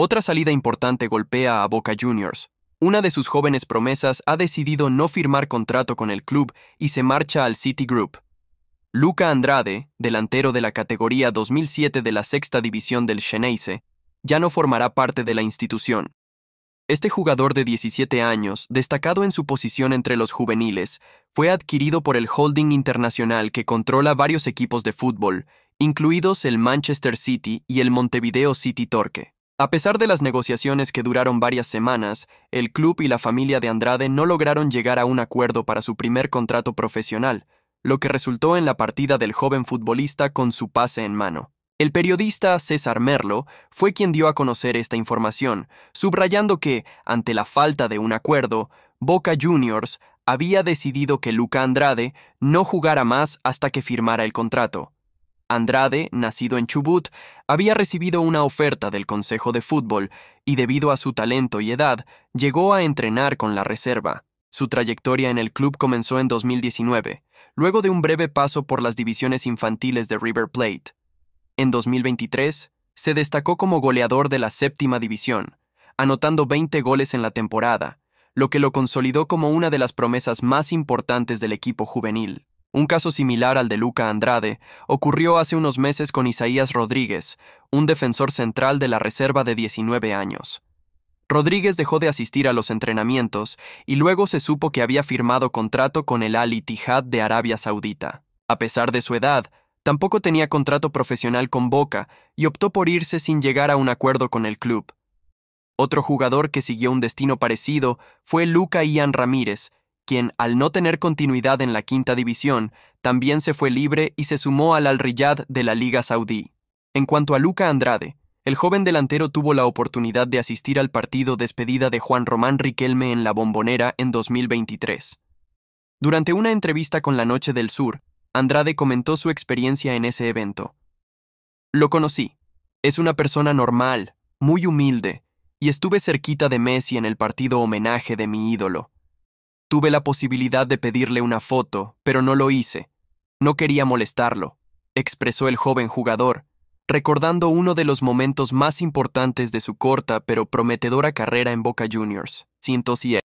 Otra salida importante golpea a Boca Juniors. Una de sus jóvenes promesas ha decidido no firmar contrato con el club y se marcha al City Group. Luca Andrade, delantero de la categoría 2007 de la sexta división del Xeneize, ya no formará parte de la institución. Este jugador de 17 años, destacado en su posición entre los juveniles, fue adquirido por el holding internacional que controla varios equipos de fútbol, incluidos el Manchester City y el Montevideo City Torque. A pesar de las negociaciones que duraron varias semanas, el club y la familia de Andrade no lograron llegar a un acuerdo para su primer contrato profesional, lo que resultó en la partida del joven futbolista con su pase en mano. El periodista César Merlo fue quien dio a conocer esta información, subrayando que, ante la falta de un acuerdo, Boca Juniors había decidido que Luca Andrade no jugara más hasta que firmara el contrato. Andrade, nacido en Chubut, había recibido una oferta del Consejo de Fútbol y debido a su talento y edad, llegó a entrenar con la reserva. Su trayectoria en el club comenzó en 2019, luego de un breve paso por las divisiones infantiles de River Plate. En 2023, se destacó como goleador de la séptima división, anotando 20 goles en la temporada, lo que lo consolidó como una de las promesas más importantes del equipo juvenil. Un caso similar al de Luca Andrade ocurrió hace unos meses con Isaías Rodríguez, un defensor central de la reserva de 19 años. Rodríguez dejó de asistir a los entrenamientos y luego se supo que había firmado contrato con el Al Ittihad de Arabia Saudita. A pesar de su edad, tampoco tenía contrato profesional con Boca y optó por irse sin llegar a un acuerdo con el club. Otro jugador que siguió un destino parecido fue Luca Ian Ramírez, quien, al no tener continuidad en la quinta división, también se fue libre y se sumó al Al-Riyad de la Liga Saudí. En cuanto a Luca Andrade, el joven delantero tuvo la oportunidad de asistir al partido despedida de Juan Román Riquelme en la Bombonera en 2023. Durante una entrevista con La Noche del Sur, Andrade comentó su experiencia en ese evento. Lo conocí. Es una persona normal, muy humilde, y estuve cerquita de Messi en el partido homenaje de mi ídolo. Tuve la posibilidad de pedirle una foto, pero no lo hice. No quería molestarlo, expresó el joven jugador, recordando uno de los momentos más importantes de su corta pero prometedora carrera en Boca Juniors. 107.